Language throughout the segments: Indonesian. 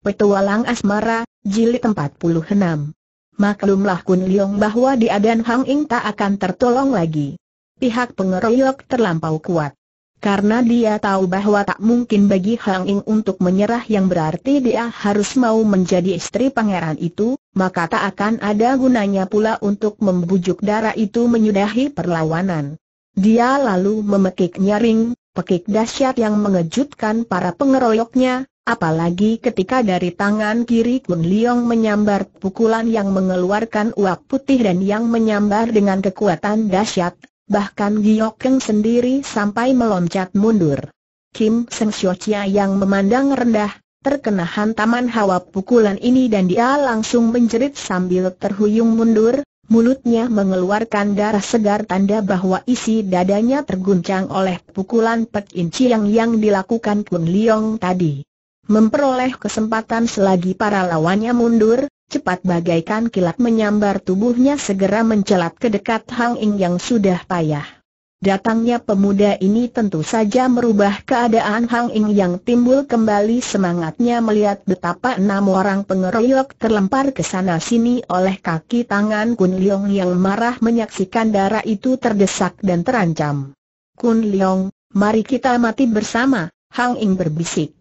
Petualang Asmara, Jilid 46. Maklumlah Kun Leong bahwa di Adan Hang Ing tak akan tertolong lagi. Pihak pengeroyok terlampau kuat. Karena dia tahu bahwa tak mungkin bagi Hang Ing untuk menyerah yang berarti dia harus mau menjadi istri pangeran itu, maka tak akan ada gunanya pula untuk membujuk darah itu menyudahi perlawanan. Dia lalu memekik nyaring, pekik dahsyat yang mengejutkan para pengeroyoknya, Apalagi ketika dari tangan kiri Kun Liong menyambar pukulan yang mengeluarkan uap putih dan yang menyambar dengan kekuatan dahsyat, bahkan Giok Keng sendiri sampai meloncat mundur. Kim Seng Siochia yang memandang rendah, terkena hantaman hawa pukulan ini dan dia langsung menjerit sambil terhuyung mundur, mulutnya mengeluarkan darah segar tanda bahwa isi dadanya terguncang oleh pukulan Pek Inci yang yang dilakukan Kun Liong tadi memperoleh kesempatan selagi para lawannya mundur, cepat bagaikan kilat menyambar tubuhnya segera mencelat ke dekat Hang Ing yang sudah payah. Datangnya pemuda ini tentu saja merubah keadaan Hang Ing yang timbul kembali semangatnya melihat betapa enam orang pengeroyok terlempar ke sana sini oleh kaki tangan Kun Leong yang marah menyaksikan darah itu terdesak dan terancam. Kun Leong, mari kita mati bersama, Hang Ing berbisik.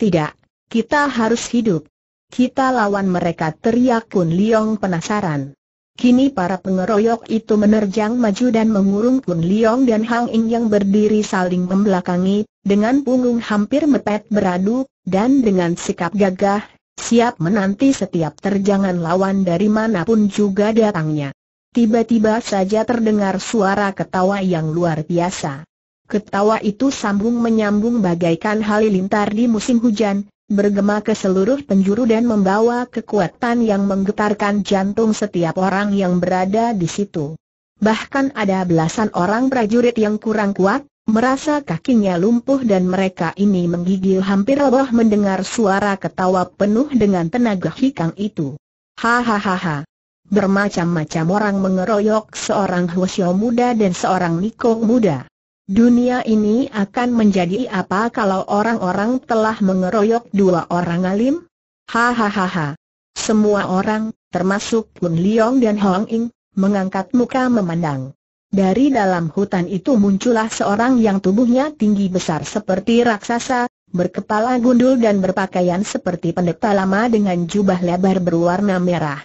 Tidak, kita harus hidup. Kita lawan mereka teriak Kun Liong penasaran. Kini para pengeroyok itu menerjang maju dan mengurung Kun Liong dan Hang Ying yang berdiri saling membelakangi, dengan punggung hampir mepet beradu, dan dengan sikap gagah, siap menanti setiap terjangan lawan dari manapun juga datangnya. Tiba-tiba saja terdengar suara ketawa yang luar biasa. Ketawa itu sambung menyambung bagaikan halilintar di musim hujan, bergema ke seluruh penjuru dan membawa kekuatan yang menggetarkan jantung setiap orang yang berada di situ. Bahkan ada belasan orang prajurit yang kurang kuat, merasa kakinya lumpuh dan mereka ini menggigil hampir roboh mendengar suara ketawa penuh dengan tenaga hikang itu. Hahaha. Bermacam-macam orang mengeroyok seorang Hwasyo muda dan seorang Niko muda. Dunia ini akan menjadi apa kalau orang-orang telah mengeroyok dua orang alim? Hahaha. Semua orang, termasuk Kun Liong dan Hong Ing, mengangkat muka memandang. Dari dalam hutan itu muncullah seorang yang tubuhnya tinggi besar seperti raksasa, berkepala gundul dan berpakaian seperti pendeta lama dengan jubah lebar berwarna merah.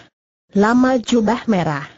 Lama jubah merah.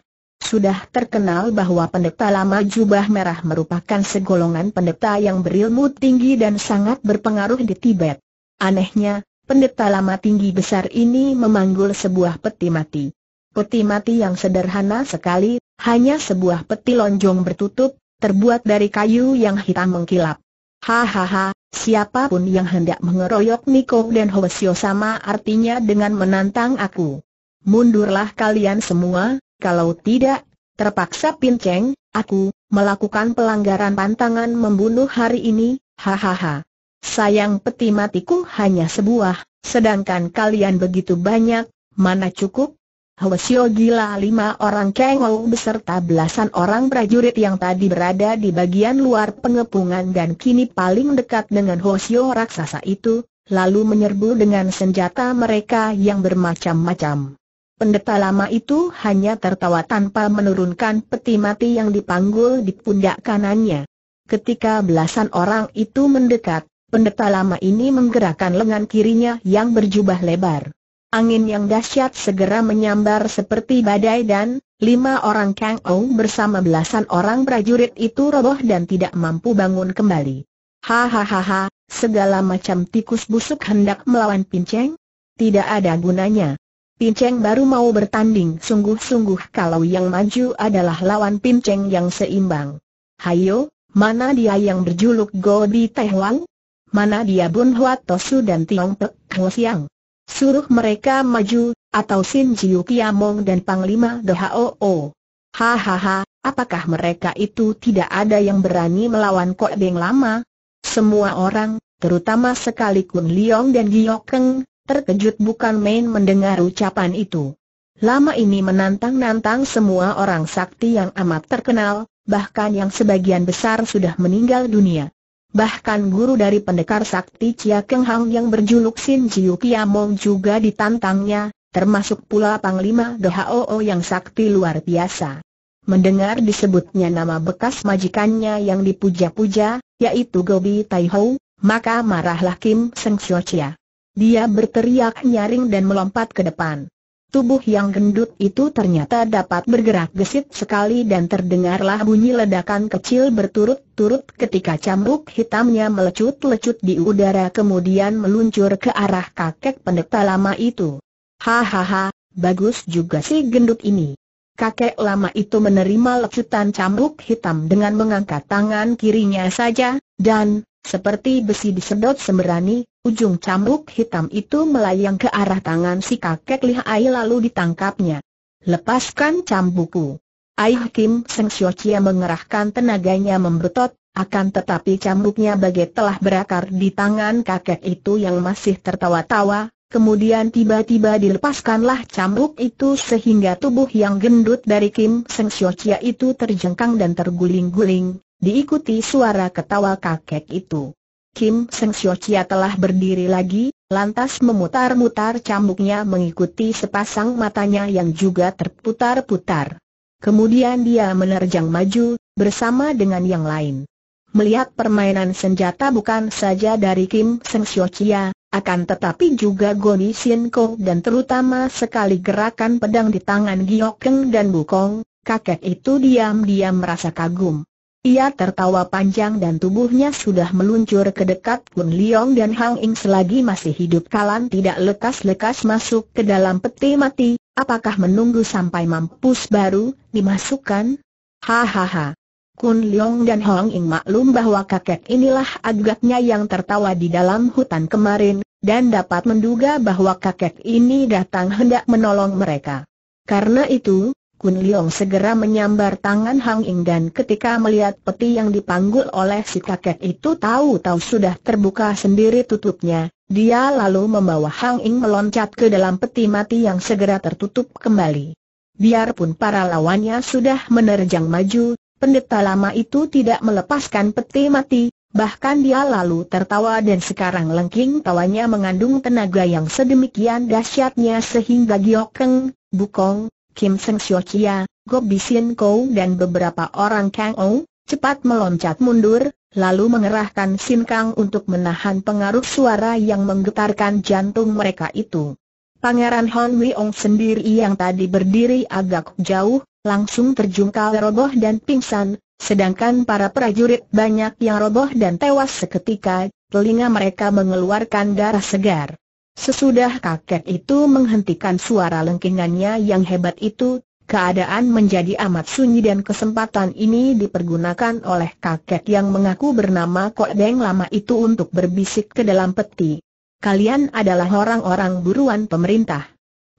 Sudah terkenal bahwa pendeta lama jubah merah merupakan segolongan pendeta yang berilmu tinggi dan sangat berpengaruh di Tibet. Anehnya, pendeta lama tinggi besar ini memanggul sebuah peti mati. Peti mati yang sederhana sekali, hanya sebuah peti lonjong bertutup, terbuat dari kayu yang hitam mengkilap. Hahaha, siapapun yang hendak mengeroyok Niko dan Hoesio sama artinya dengan menantang aku. Mundurlah kalian semua, kalau tidak, terpaksa pinceng, aku, melakukan pelanggaran pantangan membunuh hari ini, hahaha. Sayang peti matiku hanya sebuah, sedangkan kalian begitu banyak, mana cukup? Hwasyo gila lima orang kengol beserta belasan orang prajurit yang tadi berada di bagian luar pengepungan dan kini paling dekat dengan Hwasyo raksasa itu, lalu menyerbu dengan senjata mereka yang bermacam-macam. Pendeta lama itu hanya tertawa tanpa menurunkan peti mati yang dipanggul di pundak kanannya. Ketika belasan orang itu mendekat, pendeta lama ini menggerakkan lengan kirinya yang berjubah lebar. Angin yang dahsyat segera menyambar seperti badai dan, lima orang Kang Ou bersama belasan orang prajurit itu roboh dan tidak mampu bangun kembali. Hahaha, segala macam tikus busuk hendak melawan pinceng? Tidak ada gunanya. Pinceng baru mau bertanding sungguh-sungguh kalau yang maju adalah lawan Pinceng yang seimbang. Hayo, mana dia yang berjuluk Godi Teh Wang? Mana dia Bun Hua Tosu dan Tiong Pek Ho Siang? Suruh mereka maju, atau Sin Jiu Kiamong dan Panglima O. Hahaha, apakah mereka itu tidak ada yang berani melawan Kok Beng Lama? Semua orang, terutama sekali Kun Liong dan Giyok Keng, terkejut bukan main mendengar ucapan itu. Lama ini menantang-nantang semua orang sakti yang amat terkenal, bahkan yang sebagian besar sudah meninggal dunia. Bahkan guru dari pendekar sakti Chia Keng Hang yang berjuluk Sin Jiu Kiamong juga ditantangnya, termasuk pula Panglima Dhoo yang sakti luar biasa. Mendengar disebutnya nama bekas majikannya yang dipuja-puja, yaitu Gobi Tai maka marahlah Kim Seng Xiu Chia. Dia berteriak nyaring dan melompat ke depan. Tubuh yang gendut itu ternyata dapat bergerak gesit sekali dan terdengarlah bunyi ledakan kecil berturut-turut ketika cambuk hitamnya melecut-lecut di udara kemudian meluncur ke arah kakek pendeta lama itu. Hahaha, bagus juga si gendut ini. Kakek lama itu menerima lecutan cambuk hitam dengan mengangkat tangan kirinya saja, dan, seperti besi disedot semberani, ujung cambuk hitam itu melayang ke arah tangan si kakek lihai lalu ditangkapnya. Lepaskan cambuku! Ai Hakim Seng Chia mengerahkan tenaganya membetot, akan tetapi cambuknya bagai telah berakar di tangan kakek itu yang masih tertawa-tawa, Kemudian tiba-tiba dilepaskanlah cambuk itu sehingga tubuh yang gendut dari Kim Seng Chia itu terjengkang dan terguling-guling, diikuti suara ketawa kakek itu. Kim Seng Chia telah berdiri lagi, lantas memutar-mutar cambuknya mengikuti sepasang matanya yang juga terputar-putar. Kemudian dia menerjang maju, bersama dengan yang lain. Melihat permainan senjata bukan saja dari Kim Seng Chia, akan tetapi juga Goni Sien Ko dan terutama sekali gerakan pedang di tangan Giok Keng dan Bukong, kakek itu diam-diam merasa kagum. Ia tertawa panjang dan tubuhnya sudah meluncur ke dekat Kun Leong dan Hang Ing selagi masih hidup kalan tidak lekas-lekas masuk ke dalam peti mati, apakah menunggu sampai mampus baru, dimasukkan? Hahaha. Kun Leong dan Hong Ing maklum bahwa kakek inilah agaknya yang tertawa di dalam hutan kemarin, dan dapat menduga bahwa kakek ini datang hendak menolong mereka. Karena itu, Kun Leong segera menyambar tangan Hang Ing dan ketika melihat peti yang dipanggul oleh si kakek itu tahu-tahu sudah terbuka sendiri tutupnya, dia lalu membawa Hang Ing meloncat ke dalam peti mati yang segera tertutup kembali. Biarpun para lawannya sudah menerjang maju, pendeta lama itu tidak melepaskan peti mati, bahkan dia lalu tertawa dan sekarang lengking tawanya mengandung tenaga yang sedemikian dahsyatnya sehingga Giokeng, Bukong, Kim Seng Go Bi Sien Kou dan beberapa orang Kang Ou, cepat meloncat mundur, lalu mengerahkan Sin Kang untuk menahan pengaruh suara yang menggetarkan jantung mereka itu. Pangeran Hon Ong sendiri yang tadi berdiri agak jauh, langsung terjungkal roboh dan pingsan, sedangkan para prajurit banyak yang roboh dan tewas seketika, telinga mereka mengeluarkan darah segar. Sesudah kakek itu menghentikan suara lengkingannya yang hebat itu, keadaan menjadi amat sunyi dan kesempatan ini dipergunakan oleh kakek yang mengaku bernama Kok Deng lama itu untuk berbisik ke dalam peti. Kalian adalah orang-orang buruan pemerintah.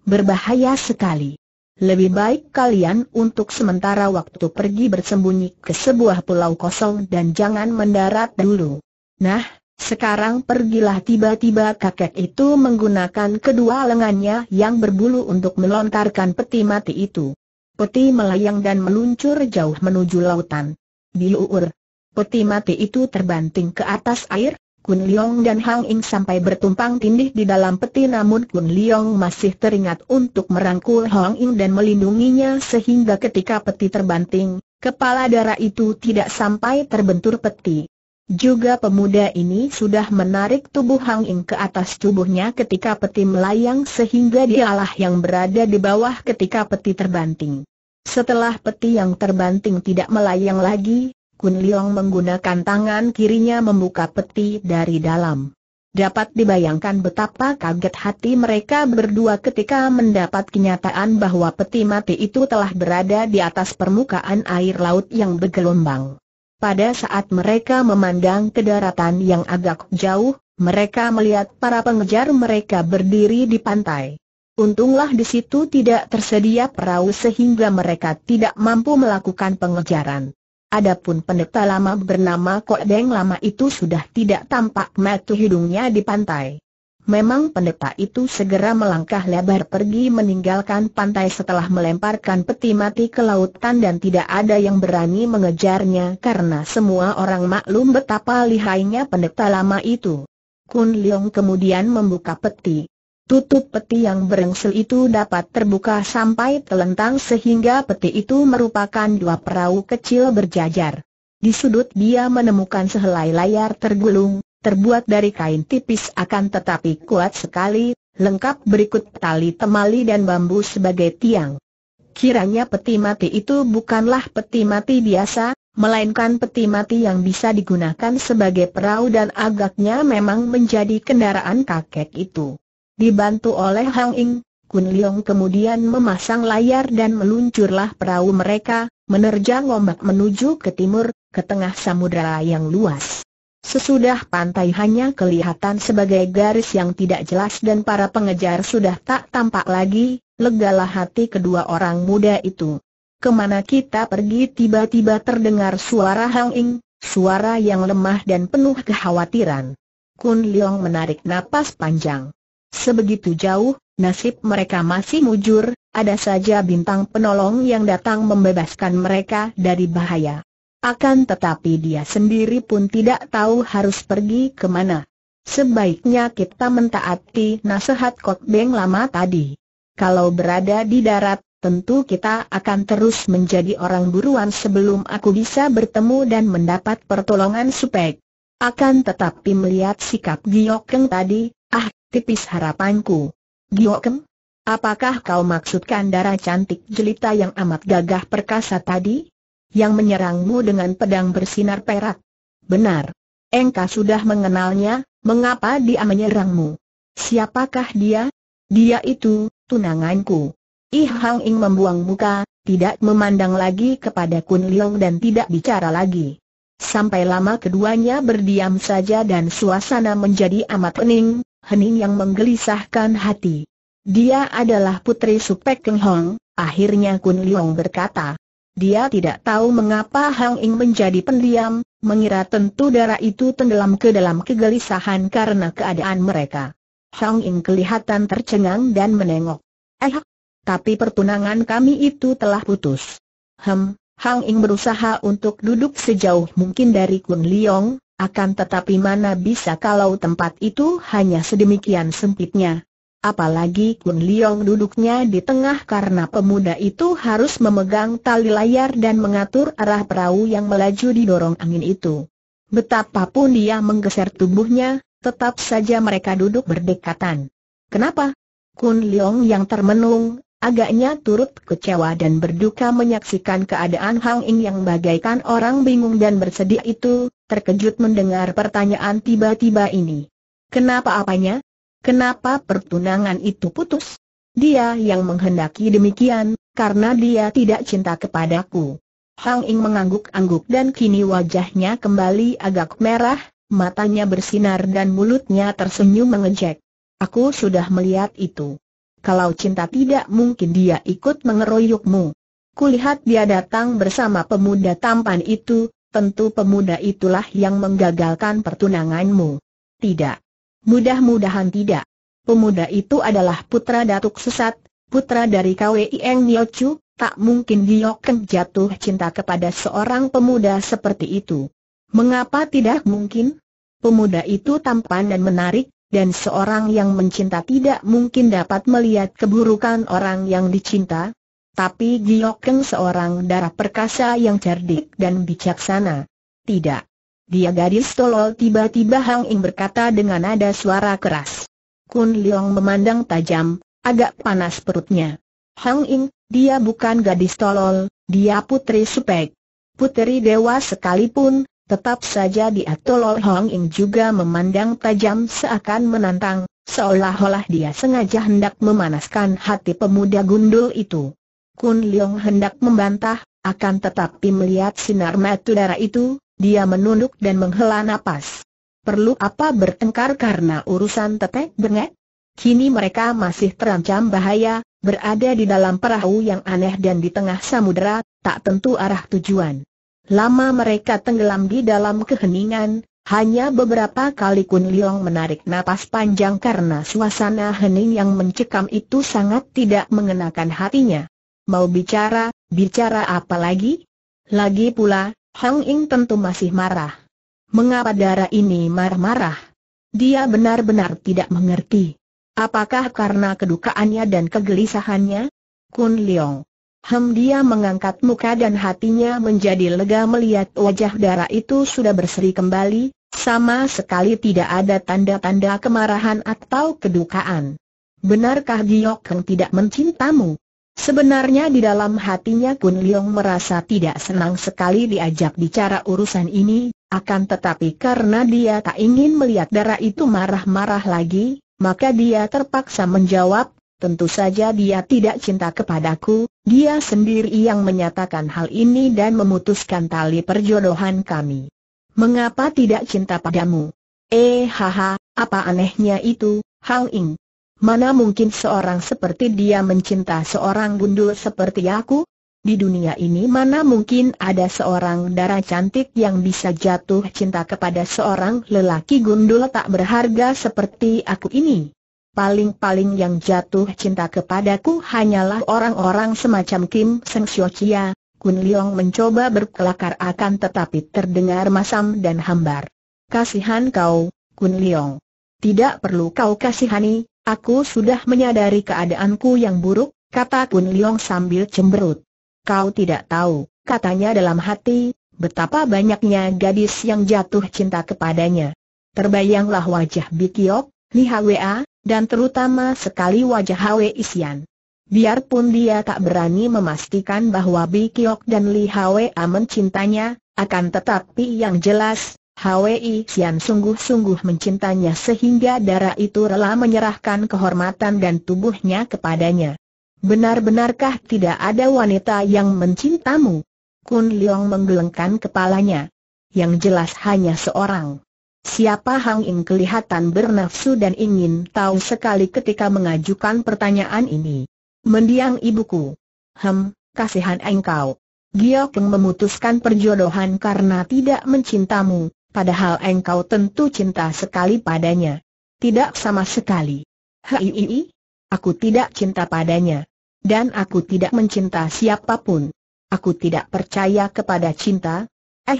Berbahaya sekali. Lebih baik kalian untuk sementara waktu pergi bersembunyi ke sebuah pulau kosong dan jangan mendarat dulu. Nah, sekarang pergilah tiba-tiba kakek itu menggunakan kedua lengannya yang berbulu untuk melontarkan peti mati itu. Peti melayang dan meluncur jauh menuju lautan. luar, Peti mati itu terbanting ke atas air, Kun Leong dan Hang Ing sampai bertumpang tindih di dalam peti namun Kun Leong masih teringat untuk merangkul Hang Ing dan melindunginya sehingga ketika peti terbanting, kepala darah itu tidak sampai terbentur peti. Juga pemuda ini sudah menarik tubuh Hang Ing ke atas tubuhnya ketika peti melayang sehingga dialah yang berada di bawah ketika peti terbanting. Setelah peti yang terbanting tidak melayang lagi, Kun Leong menggunakan tangan kirinya membuka peti dari dalam. Dapat dibayangkan betapa kaget hati mereka berdua ketika mendapat kenyataan bahwa peti mati itu telah berada di atas permukaan air laut yang bergelombang. Pada saat mereka memandang ke daratan yang agak jauh, mereka melihat para pengejar mereka berdiri di pantai. Untunglah di situ tidak tersedia perahu sehingga mereka tidak mampu melakukan pengejaran. Adapun pendeta lama bernama Kok lama itu sudah tidak tampak mata hidungnya di pantai. Memang pendeta itu segera melangkah lebar pergi meninggalkan pantai setelah melemparkan peti mati ke lautan dan tidak ada yang berani mengejarnya karena semua orang maklum betapa lihainya pendeta lama itu. Kun Leong kemudian membuka peti. Tutup peti yang berengsel itu dapat terbuka sampai telentang sehingga peti itu merupakan dua perahu kecil berjajar. Di sudut dia menemukan sehelai layar tergulung, terbuat dari kain tipis akan tetapi kuat sekali, lengkap berikut tali temali dan bambu sebagai tiang. Kiranya peti mati itu bukanlah peti mati biasa, melainkan peti mati yang bisa digunakan sebagai perahu dan agaknya memang menjadi kendaraan kakek itu. Dibantu oleh Hang Ing, Kun Leong kemudian memasang layar dan meluncurlah perahu mereka, menerjang ombak menuju ke timur, ke tengah samudera yang luas. Sesudah pantai hanya kelihatan sebagai garis yang tidak jelas dan para pengejar sudah tak tampak lagi, legalah hati kedua orang muda itu. Kemana kita pergi tiba-tiba terdengar suara Hang Ing, suara yang lemah dan penuh kekhawatiran. Kun Leong menarik napas panjang. Sebegitu jauh, nasib mereka masih mujur, ada saja bintang penolong yang datang membebaskan mereka dari bahaya. Akan tetapi dia sendiri pun tidak tahu harus pergi ke mana. Sebaiknya kita mentaati nasihat Kot Beng lama tadi. Kalau berada di darat, tentu kita akan terus menjadi orang buruan sebelum aku bisa bertemu dan mendapat pertolongan supek. Akan tetapi melihat sikap Giokeng tadi, ah, tipis harapanku. Giokeng, apakah kau maksudkan darah cantik jelita yang amat gagah perkasa tadi? yang menyerangmu dengan pedang bersinar perak. Benar. Engkau sudah mengenalnya, mengapa dia menyerangmu? Siapakah dia? Dia itu, tunanganku. Ih Hang Ing membuang muka, tidak memandang lagi kepada Kun Liong dan tidak bicara lagi. Sampai lama keduanya berdiam saja dan suasana menjadi amat hening, hening yang menggelisahkan hati. Dia adalah putri Supek Keng Hong, akhirnya Kun Liong berkata. Dia tidak tahu mengapa Hang Ing menjadi pendiam, mengira tentu darah itu tenggelam ke dalam kegelisahan karena keadaan mereka. Hang Ing kelihatan tercengang dan menengok. Eh, tapi pertunangan kami itu telah putus. Hem, Hang Ing berusaha untuk duduk sejauh mungkin dari Kun Liong, akan tetapi mana bisa kalau tempat itu hanya sedemikian sempitnya. Apalagi Kun Leong duduknya di tengah karena pemuda itu harus memegang tali layar dan mengatur arah perahu yang melaju di dorong angin itu. Betapapun dia menggeser tubuhnya, tetap saja mereka duduk berdekatan. Kenapa? Kun Leong yang termenung, agaknya turut kecewa dan berduka menyaksikan keadaan Hang Ing yang bagaikan orang bingung dan bersedih itu, terkejut mendengar pertanyaan tiba-tiba ini. Kenapa apanya? Kenapa pertunangan itu putus? Dia yang menghendaki demikian, karena dia tidak cinta kepadaku. Hang Ing mengangguk-angguk dan kini wajahnya kembali agak merah, matanya bersinar dan mulutnya tersenyum mengejek. Aku sudah melihat itu. Kalau cinta tidak mungkin dia ikut mengeroyokmu. Kulihat dia datang bersama pemuda tampan itu, tentu pemuda itulah yang menggagalkan pertunanganmu. Tidak. Mudah-mudahan tidak. Pemuda itu adalah putra datuk sesat, putra dari kwei Eng Niochu, tak mungkin Giokeng jatuh cinta kepada seorang pemuda seperti itu. Mengapa tidak mungkin? Pemuda itu tampan dan menarik, dan seorang yang mencinta tidak mungkin dapat melihat keburukan orang yang dicinta. Tapi Giokeng seorang darah perkasa yang cerdik dan bijaksana. Tidak. Dia gadis tolol tiba-tiba Hang Ing berkata dengan nada suara keras. Kun Leong memandang tajam, agak panas perutnya. Hang Ing, dia bukan gadis tolol, dia putri supek. Putri dewa sekalipun, tetap saja dia tolol Hang Ing juga memandang tajam seakan menantang, seolah-olah dia sengaja hendak memanaskan hati pemuda gundul itu. Kun Leong hendak membantah, akan tetapi melihat sinar mata darah itu, dia menunduk dan menghela napas. Perlu apa bertengkar karena urusan tetek bengek? Kini mereka masih terancam bahaya, berada di dalam perahu yang aneh dan di tengah samudera, tak tentu arah tujuan. Lama mereka tenggelam di dalam keheningan, hanya beberapa kali Kun Liong menarik napas panjang karena suasana hening yang mencekam itu sangat tidak mengenakan hatinya. Mau bicara, bicara apa lagi? Lagi pula, Hang Ying tentu masih marah. Mengapa darah ini marah-marah? Dia benar-benar tidak mengerti. Apakah karena kedukaannya dan kegelisahannya? Kun Leong. Hem dia mengangkat muka dan hatinya menjadi lega melihat wajah darah itu sudah berseri kembali, sama sekali tidak ada tanda-tanda kemarahan atau kedukaan. Benarkah Giok Heng tidak mencintamu? Sebenarnya di dalam hatinya Kun Liong merasa tidak senang sekali diajak bicara urusan ini, akan tetapi karena dia tak ingin melihat darah itu marah-marah lagi, maka dia terpaksa menjawab, tentu saja dia tidak cinta kepadaku, dia sendiri yang menyatakan hal ini dan memutuskan tali perjodohan kami. Mengapa tidak cinta padamu? Eh haha, apa anehnya itu, Hang Ing? Mana mungkin seorang seperti dia mencinta seorang gundul seperti aku? Di dunia ini mana mungkin ada seorang darah cantik yang bisa jatuh cinta kepada seorang lelaki gundul tak berharga seperti aku ini? Paling-paling yang jatuh cinta kepadaku hanyalah orang-orang semacam Kim Seng Sio Chia, Kun Leong mencoba berkelakar akan tetapi terdengar masam dan hambar. Kasihan kau, Kun Leong. Tidak perlu kau kasihani, Aku sudah menyadari keadaanku yang buruk, kata Kun Liong sambil cemberut. Kau tidak tahu, katanya dalam hati, betapa banyaknya gadis yang jatuh cinta kepadanya. Terbayanglah wajah Bikiok, Li Hwa, dan terutama sekali wajah Hwe Isian. Biarpun dia tak berani memastikan bahwa Bikiok dan Li Hwa mencintanya, akan tetapi yang jelas, Hwi Siam sungguh-sungguh mencintanya sehingga darah itu rela menyerahkan kehormatan dan tubuhnya kepadanya. Benar-benarkah tidak ada wanita yang mencintamu? Kun Liang menggelengkan kepalanya. Yang jelas hanya seorang. Siapa Hang Ying kelihatan bernafsu dan ingin tahu sekali ketika mengajukan pertanyaan ini. Mendiang ibuku. Hem, kasihan engkau. Giok yang memutuskan perjodohan karena tidak mencintamu, Padahal engkau tentu cinta sekali padanya. Tidak sama sekali. Hei, aku tidak cinta padanya. Dan aku tidak mencinta siapapun. Aku tidak percaya kepada cinta. Eh,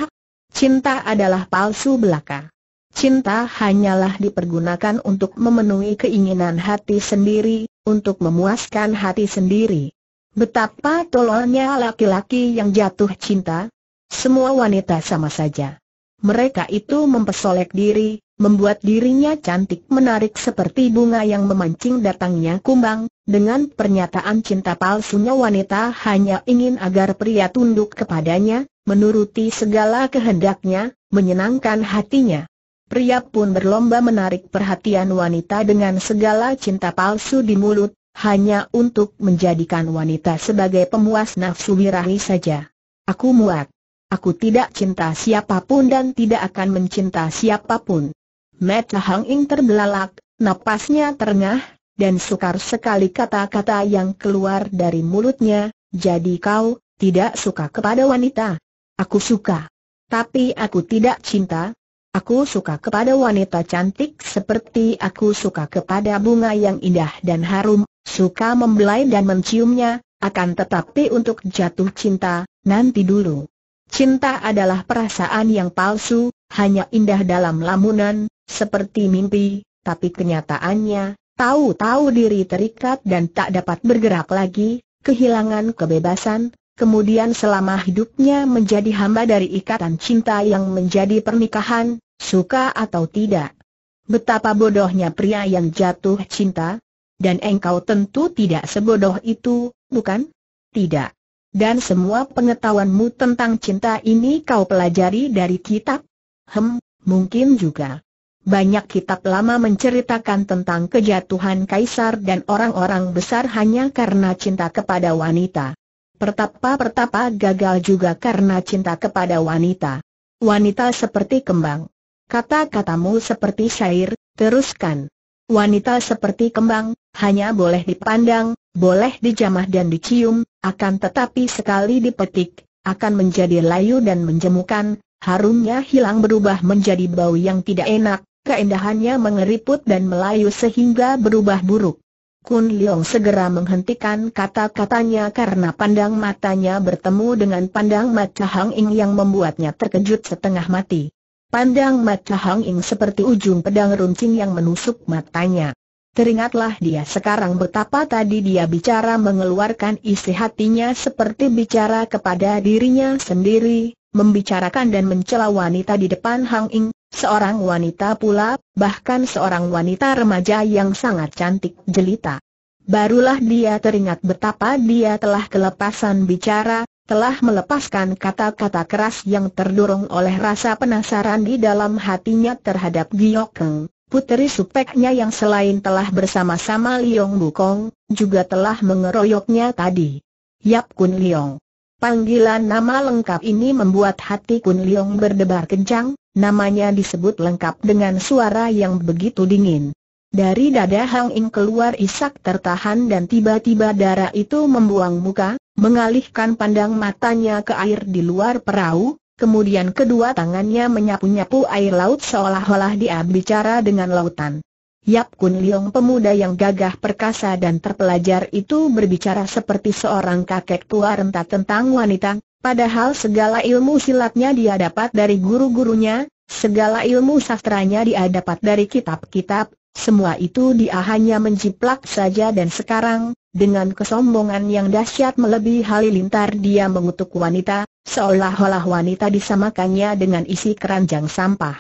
cinta adalah palsu belaka. Cinta hanyalah dipergunakan untuk memenuhi keinginan hati sendiri, untuk memuaskan hati sendiri. Betapa tololnya laki-laki yang jatuh cinta. Semua wanita sama saja. Mereka itu mempesolek diri, membuat dirinya cantik menarik seperti bunga yang memancing datangnya kumbang, dengan pernyataan cinta palsunya wanita hanya ingin agar pria tunduk kepadanya, menuruti segala kehendaknya, menyenangkan hatinya. Pria pun berlomba menarik perhatian wanita dengan segala cinta palsu di mulut, hanya untuk menjadikan wanita sebagai pemuas nafsu birahi saja. Aku muak. Aku tidak cinta siapapun dan tidak akan mencinta siapapun. Mata Hang Ing terbelalak, napasnya terengah, dan sukar sekali kata-kata yang keluar dari mulutnya, jadi kau, tidak suka kepada wanita. Aku suka. Tapi aku tidak cinta, Aku suka kepada wanita cantik seperti aku suka kepada bunga yang indah dan harum, suka membelai dan menciumnya, akan tetapi untuk jatuh cinta, nanti dulu. Cinta adalah perasaan yang palsu, hanya indah dalam lamunan, seperti mimpi, tapi kenyataannya, tahu-tahu diri terikat dan tak dapat bergerak lagi, kehilangan kebebasan, kemudian selama hidupnya menjadi hamba dari ikatan cinta yang menjadi pernikahan, suka atau tidak. Betapa bodohnya pria yang jatuh cinta, dan engkau tentu tidak sebodoh itu, bukan? Tidak. Dan semua pengetahuanmu tentang cinta ini kau pelajari dari kitab? Hem, mungkin juga. Banyak kitab lama menceritakan tentang kejatuhan kaisar dan orang-orang besar hanya karena cinta kepada wanita. Pertapa-pertapa gagal juga karena cinta kepada wanita. Wanita seperti kembang. Kata-katamu seperti syair, teruskan. Wanita seperti kembang, hanya boleh dipandang, boleh dijamah dan dicium, akan tetapi sekali dipetik, akan menjadi layu dan menjemukan, harumnya hilang berubah menjadi bau yang tidak enak, keindahannya mengeriput dan melayu sehingga berubah buruk. Kun Leong segera menghentikan kata-katanya karena pandang matanya bertemu dengan pandang mata Hang Ing yang membuatnya terkejut setengah mati. Pandang mata Hang Ing seperti ujung pedang runcing yang menusuk matanya. Teringatlah dia sekarang betapa tadi dia bicara mengeluarkan isi hatinya seperti bicara kepada dirinya sendiri, membicarakan dan mencela wanita di depan Hang Ing, seorang wanita pula, bahkan seorang wanita remaja yang sangat cantik jelita. Barulah dia teringat betapa dia telah kelepasan bicara, telah melepaskan kata-kata keras yang terdorong oleh rasa penasaran di dalam hatinya terhadap Giokeng. Puteri supeknya yang selain telah bersama-sama Liong Bukong, juga telah mengeroyoknya tadi. Yap Kun Liong. Panggilan nama lengkap ini membuat hati Kun Liong berdebar kencang, namanya disebut lengkap dengan suara yang begitu dingin. Dari dada Hang Ing keluar isak tertahan dan tiba-tiba darah itu membuang muka, mengalihkan pandang matanya ke air di luar perahu, kemudian kedua tangannya menyapu-nyapu air laut seolah-olah dia bicara dengan lautan. Yap Kun Liong pemuda yang gagah perkasa dan terpelajar itu berbicara seperti seorang kakek tua renta tentang wanita, padahal segala ilmu silatnya dia dapat dari guru-gurunya, segala ilmu sastranya dia dapat dari kitab-kitab, semua itu dia hanya menjiplak saja dan sekarang, dengan kesombongan yang dahsyat melebihi halilintar dia mengutuk wanita, seolah-olah wanita disamakannya dengan isi keranjang sampah.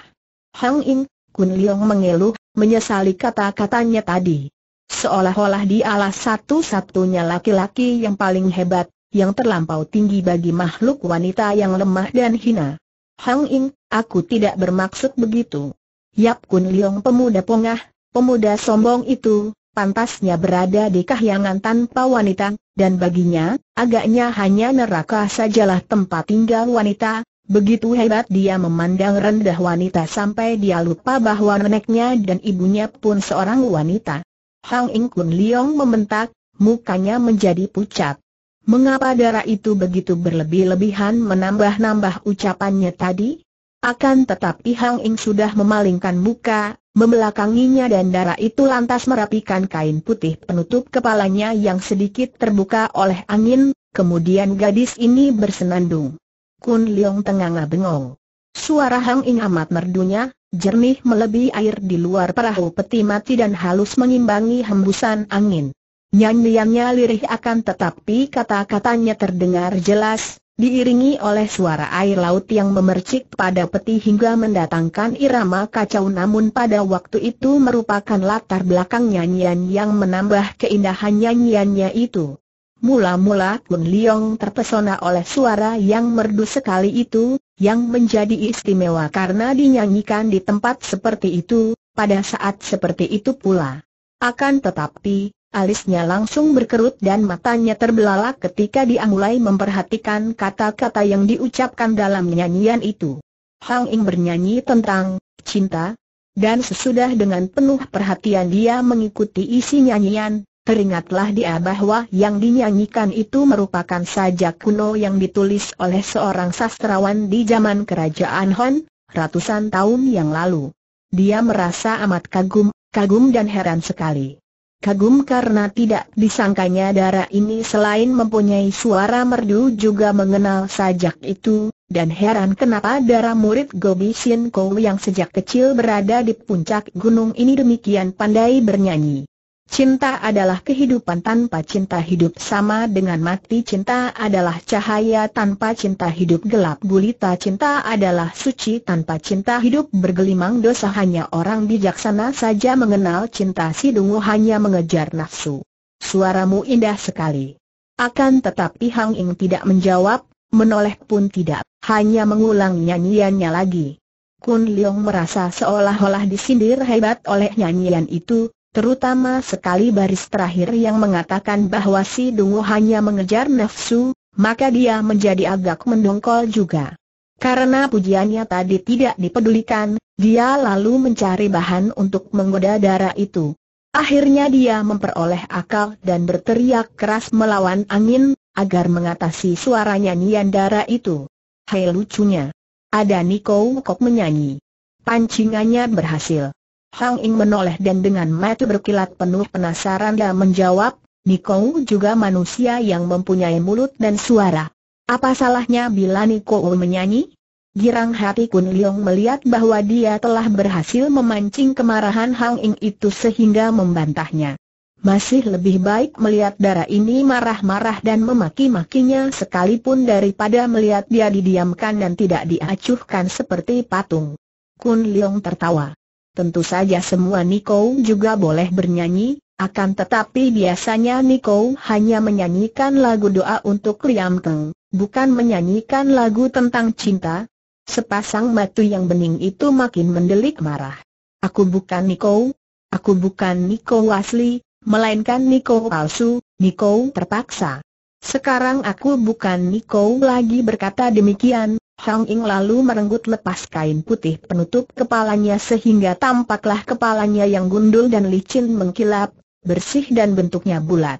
Hang Ing, Kun Liong mengeluh, menyesali kata-katanya tadi. Seolah-olah dialah satu-satunya laki-laki yang paling hebat, yang terlampau tinggi bagi makhluk wanita yang lemah dan hina. Hang Ing, aku tidak bermaksud begitu. Yap Kun Liong pemuda pongah, pemuda sombong itu, pantasnya berada di kahyangan tanpa wanita, dan baginya, agaknya hanya neraka sajalah tempat tinggal wanita, Begitu hebat dia memandang rendah wanita sampai dia lupa bahwa neneknya dan ibunya pun seorang wanita. Hang Ing Kun Liong membentak, mukanya menjadi pucat. Mengapa darah itu begitu berlebih-lebihan menambah-nambah ucapannya tadi? Akan tetapi Hang Ing sudah memalingkan muka, membelakanginya dan darah itu lantas merapikan kain putih penutup kepalanya yang sedikit terbuka oleh angin, kemudian gadis ini bersenandung. Kun Leong tengah bengong. Suara Hang Ing amat merdunya, jernih melebihi air di luar perahu peti mati dan halus mengimbangi hembusan angin. Nyanyiannya lirih akan tetapi kata-katanya terdengar jelas, diiringi oleh suara air laut yang memercik pada peti hingga mendatangkan irama kacau namun pada waktu itu merupakan latar belakang nyanyian yang menambah keindahan nyanyiannya itu. Mula-mula Kun Liong terpesona oleh suara yang merdu sekali itu, yang menjadi istimewa karena dinyanyikan di tempat seperti itu, pada saat seperti itu pula. Akan tetapi, Alisnya langsung berkerut dan matanya terbelalak ketika dia mulai memperhatikan kata-kata yang diucapkan dalam nyanyian itu. Hang Ing bernyanyi tentang cinta, dan sesudah dengan penuh perhatian dia mengikuti isi nyanyian, teringatlah dia bahwa yang dinyanyikan itu merupakan sajak kuno yang ditulis oleh seorang sastrawan di zaman kerajaan Han ratusan tahun yang lalu. Dia merasa amat kagum, kagum dan heran sekali kagum karena tidak disangkanya darah ini selain mempunyai suara merdu juga mengenal sajak itu, dan heran kenapa darah murid Gobi Shin Kou yang sejak kecil berada di puncak gunung ini demikian pandai bernyanyi. Cinta adalah kehidupan tanpa cinta hidup sama dengan mati Cinta adalah cahaya tanpa cinta hidup gelap gulita Cinta adalah suci tanpa cinta hidup bergelimang dosa Hanya orang bijaksana saja mengenal cinta si dungu hanya mengejar nafsu Suaramu indah sekali Akan tetapi Hang Ing tidak menjawab, menoleh pun tidak Hanya mengulang nyanyiannya lagi Kun Leong merasa seolah-olah disindir hebat oleh nyanyian itu terutama sekali baris terakhir yang mengatakan bahwa si dungu hanya mengejar nafsu, maka dia menjadi agak mendongkol juga. Karena pujiannya tadi tidak dipedulikan, dia lalu mencari bahan untuk menggoda darah itu. Akhirnya dia memperoleh akal dan berteriak keras melawan angin, agar mengatasi suara nyanyian darah itu. Hei lucunya! Ada Niko Kok menyanyi. Pancingannya berhasil. Hang Ing menoleh dan dengan mata berkilat penuh penasaran dia menjawab, Niko juga manusia yang mempunyai mulut dan suara. Apa salahnya bila Niko menyanyi? Girang hati Kun Leong melihat bahwa dia telah berhasil memancing kemarahan Hang Ing itu sehingga membantahnya. Masih lebih baik melihat darah ini marah-marah dan memaki-makinya sekalipun daripada melihat dia didiamkan dan tidak diacuhkan seperti patung. Kun Leong tertawa. Tentu saja semua Niko juga boleh bernyanyi, akan tetapi biasanya Niko hanya menyanyikan lagu doa untuk Liam Keng, bukan menyanyikan lagu tentang cinta. Sepasang mata yang bening itu makin mendelik marah. Aku bukan Niko, aku bukan Niko asli, melainkan Niko palsu, Niko terpaksa. Sekarang aku bukan Niko lagi berkata demikian, Hang Ing lalu merenggut lepas kain putih penutup kepalanya sehingga tampaklah kepalanya yang gundul dan licin mengkilap, bersih dan bentuknya bulat.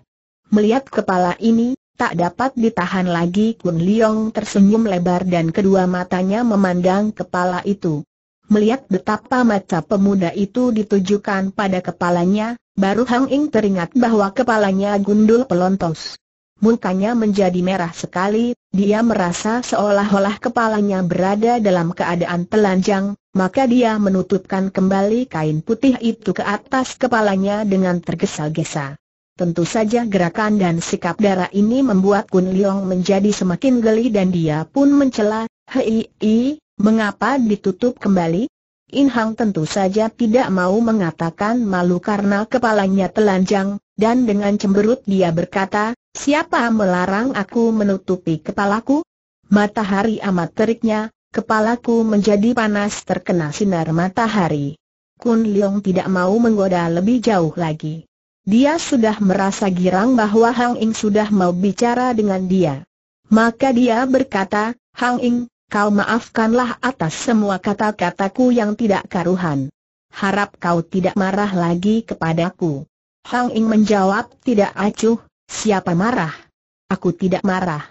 Melihat kepala ini, tak dapat ditahan lagi Kun Liong tersenyum lebar dan kedua matanya memandang kepala itu. Melihat betapa mata pemuda itu ditujukan pada kepalanya, baru Hang Ing teringat bahwa kepalanya gundul pelontos. Mukanya menjadi merah sekali, dia merasa seolah-olah kepalanya berada dalam keadaan telanjang, maka dia menutupkan kembali kain putih itu ke atas kepalanya dengan tergesa-gesa. Tentu saja gerakan dan sikap darah ini membuat Kun Liong menjadi semakin geli dan dia pun mencela, Hei, i, mengapa ditutup kembali? In Hang tentu saja tidak mau mengatakan malu karena kepalanya telanjang, dan dengan cemberut dia berkata, siapa melarang aku menutupi kepalaku? Matahari amat teriknya, kepalaku menjadi panas terkena sinar matahari. Kun Leong tidak mau menggoda lebih jauh lagi. Dia sudah merasa girang bahwa Hang Ing sudah mau bicara dengan dia. Maka dia berkata, Hang Ing, kau maafkanlah atas semua kata-kataku yang tidak karuhan. Harap kau tidak marah lagi kepadaku. Hang Ing menjawab tidak acuh, siapa marah? Aku tidak marah.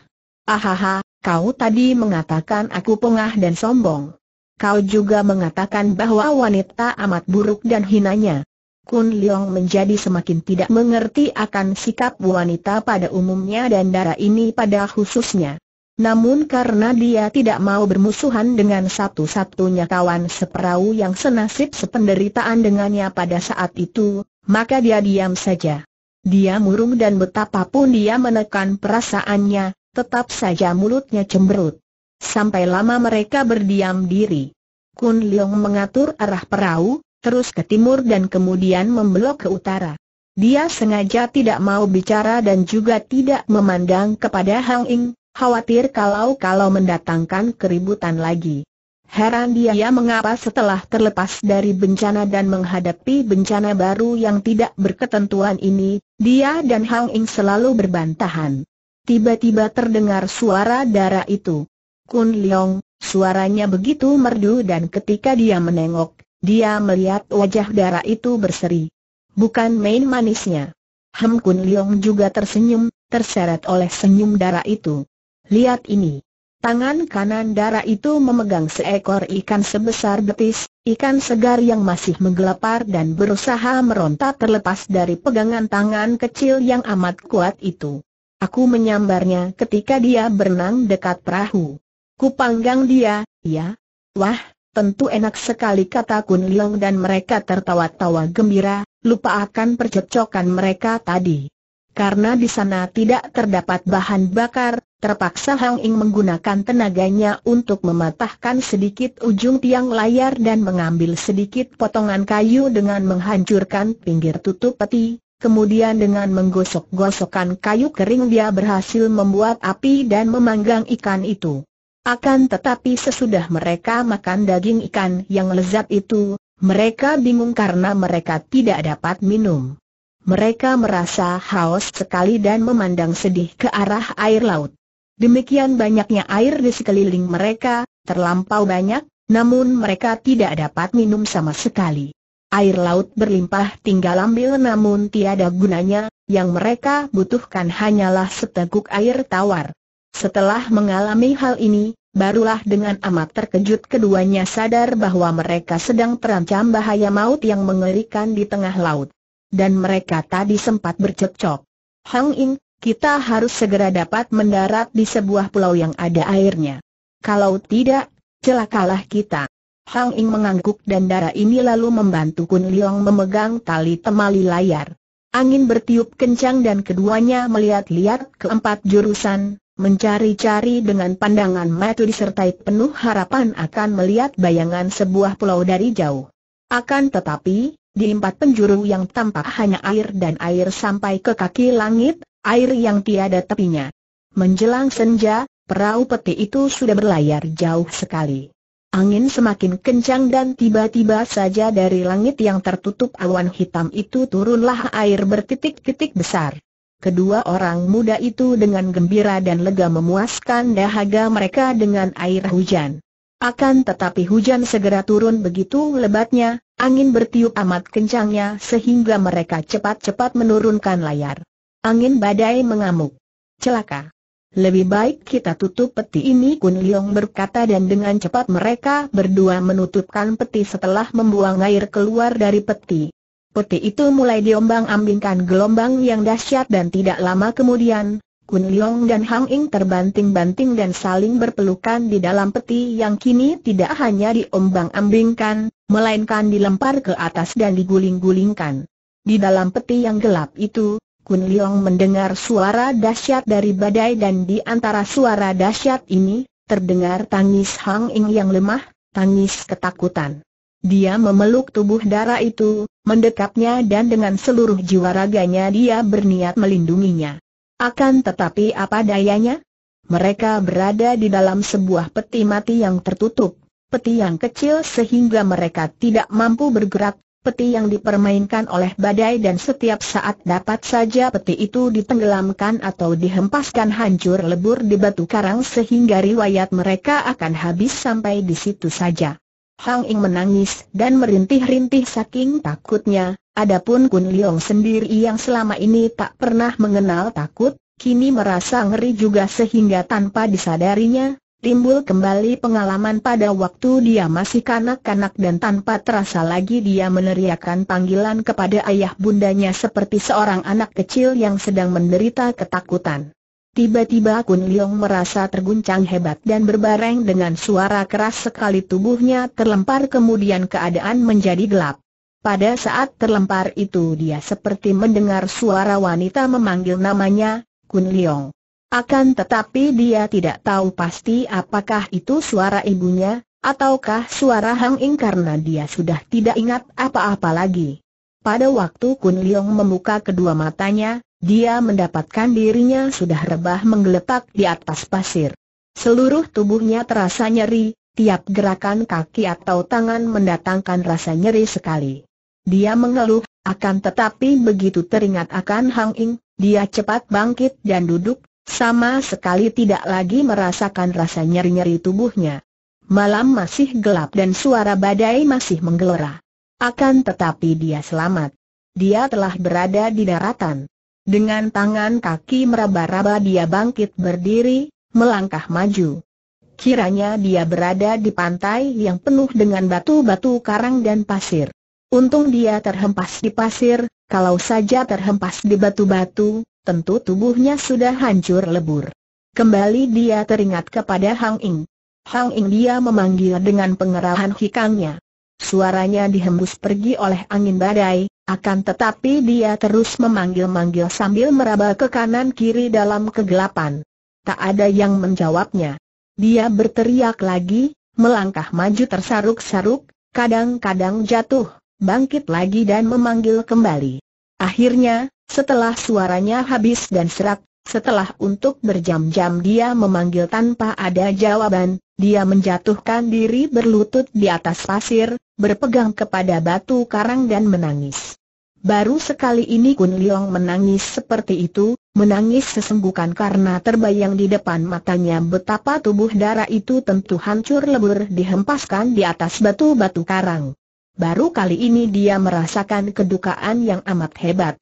Ahaha, kau tadi mengatakan aku pengah dan sombong. Kau juga mengatakan bahwa wanita amat buruk dan hinanya. Kun Leong menjadi semakin tidak mengerti akan sikap wanita pada umumnya dan darah ini pada khususnya. Namun karena dia tidak mau bermusuhan dengan satu-satunya kawan seperau yang senasib sependeritaan dengannya pada saat itu, maka dia diam saja. Dia murung dan betapapun dia menekan perasaannya, tetap saja mulutnya cemberut. Sampai lama mereka berdiam diri. Kun Leong mengatur arah perahu, terus ke timur dan kemudian membelok ke utara. Dia sengaja tidak mau bicara dan juga tidak memandang kepada Hang Ing, khawatir kalau-kalau mendatangkan keributan lagi. Heran dia ya, mengapa setelah terlepas dari bencana dan menghadapi bencana baru yang tidak berketentuan ini, dia dan Hang Ing selalu berbantahan. Tiba-tiba terdengar suara darah itu. Kun Leong, suaranya begitu merdu dan ketika dia menengok, dia melihat wajah darah itu berseri. Bukan main manisnya. Hem Kun Leong juga tersenyum, terseret oleh senyum darah itu. Lihat ini. Tangan kanan darah itu memegang seekor ikan sebesar betis, ikan segar yang masih menggelapar dan berusaha meronta terlepas dari pegangan tangan kecil yang amat kuat itu. Aku menyambarnya ketika dia berenang dekat perahu. Kupanggang dia, ya. Wah, tentu enak sekali kata Kun Leong dan mereka tertawa-tawa gembira, lupa akan percocokan mereka tadi. Karena di sana tidak terdapat bahan bakar, Terpaksa Hang Ing menggunakan tenaganya untuk mematahkan sedikit ujung tiang layar dan mengambil sedikit potongan kayu dengan menghancurkan pinggir tutup peti. Kemudian dengan menggosok-gosokkan kayu kering dia berhasil membuat api dan memanggang ikan itu. Akan tetapi sesudah mereka makan daging ikan yang lezat itu, mereka bingung karena mereka tidak dapat minum. Mereka merasa haus sekali dan memandang sedih ke arah air laut. Demikian banyaknya air di sekeliling mereka, terlampau banyak, namun mereka tidak dapat minum sama sekali. Air laut berlimpah tinggal ambil namun tiada gunanya, yang mereka butuhkan hanyalah seteguk air tawar. Setelah mengalami hal ini, barulah dengan amat terkejut keduanya sadar bahwa mereka sedang terancam bahaya maut yang mengerikan di tengah laut. Dan mereka tadi sempat bercekcok. Hang Ing, kita harus segera dapat mendarat di sebuah pulau yang ada airnya. Kalau tidak, celakalah kita. Hang Ing mengangguk dan darah ini lalu membantu Kun Liong memegang tali temali layar. Angin bertiup kencang dan keduanya melihat-lihat keempat jurusan, mencari-cari dengan pandangan mata disertai penuh harapan akan melihat bayangan sebuah pulau dari jauh. Akan tetapi, di empat penjuru yang tampak hanya air dan air sampai ke kaki langit, air yang tiada tepinya. Menjelang senja, perahu peti itu sudah berlayar jauh sekali. Angin semakin kencang dan tiba-tiba saja dari langit yang tertutup awan hitam itu turunlah air bertitik-titik besar. Kedua orang muda itu dengan gembira dan lega memuaskan dahaga mereka dengan air hujan. Akan tetapi hujan segera turun begitu lebatnya, angin bertiup amat kencangnya sehingga mereka cepat-cepat menurunkan layar. Angin badai mengamuk. Celaka. Lebih baik kita tutup peti ini Kun Liong berkata dan dengan cepat mereka berdua menutupkan peti setelah membuang air keluar dari peti. Peti itu mulai diombang-ambingkan gelombang yang dahsyat dan tidak lama kemudian, Kun Liong dan Hang Ing terbanting-banting dan saling berpelukan di dalam peti yang kini tidak hanya diombang-ambingkan, melainkan dilempar ke atas dan diguling-gulingkan. Di dalam peti yang gelap itu, Kun Leong mendengar suara dahsyat dari badai dan di antara suara dahsyat ini, terdengar tangis Hang Ing yang lemah, tangis ketakutan. Dia memeluk tubuh darah itu, mendekapnya dan dengan seluruh jiwa raganya dia berniat melindunginya. Akan tetapi apa dayanya? Mereka berada di dalam sebuah peti mati yang tertutup, peti yang kecil sehingga mereka tidak mampu bergerak, peti yang dipermainkan oleh badai dan setiap saat dapat saja peti itu ditenggelamkan atau dihempaskan hancur lebur di batu karang sehingga riwayat mereka akan habis sampai di situ saja. Hang Ing menangis dan merintih-rintih saking takutnya, adapun Kun Leong sendiri yang selama ini tak pernah mengenal takut, kini merasa ngeri juga sehingga tanpa disadarinya, timbul kembali pengalaman pada waktu dia masih kanak-kanak dan tanpa terasa lagi dia meneriakkan panggilan kepada ayah bundanya seperti seorang anak kecil yang sedang menderita ketakutan. Tiba-tiba Kun Leong merasa terguncang hebat dan berbareng dengan suara keras sekali tubuhnya terlempar kemudian keadaan menjadi gelap. Pada saat terlempar itu dia seperti mendengar suara wanita memanggil namanya, Kun Leong. Akan tetapi dia tidak tahu pasti apakah itu suara ibunya, ataukah suara Hang Ing karena dia sudah tidak ingat apa-apa lagi. Pada waktu Kun Liong membuka kedua matanya, dia mendapatkan dirinya sudah rebah menggeletak di atas pasir. Seluruh tubuhnya terasa nyeri, tiap gerakan kaki atau tangan mendatangkan rasa nyeri sekali. Dia mengeluh, akan tetapi begitu teringat akan Hang Ing, dia cepat bangkit dan duduk sama sekali tidak lagi merasakan rasa nyeri-nyeri tubuhnya. Malam masih gelap dan suara badai masih menggelora. Akan tetapi dia selamat. Dia telah berada di daratan. Dengan tangan kaki meraba-raba dia bangkit berdiri, melangkah maju. Kiranya dia berada di pantai yang penuh dengan batu-batu karang dan pasir. Untung dia terhempas di pasir, kalau saja terhempas di batu-batu, tentu tubuhnya sudah hancur lebur. Kembali dia teringat kepada Hang Ing. Hang Ing dia memanggil dengan pengerahan hikangnya. Suaranya dihembus pergi oleh angin badai, akan tetapi dia terus memanggil-manggil sambil meraba ke kanan-kiri dalam kegelapan. Tak ada yang menjawabnya. Dia berteriak lagi, melangkah maju tersaruk-saruk, kadang-kadang jatuh, bangkit lagi dan memanggil kembali. Akhirnya, setelah suaranya habis dan serak, setelah untuk berjam-jam dia memanggil tanpa ada jawaban, dia menjatuhkan diri berlutut di atas pasir, berpegang kepada batu karang dan menangis. Baru sekali ini Kun Leong menangis seperti itu, menangis sesembukan karena terbayang di depan matanya betapa tubuh darah itu tentu hancur lebur dihempaskan di atas batu-batu karang. Baru kali ini dia merasakan kedukaan yang amat hebat.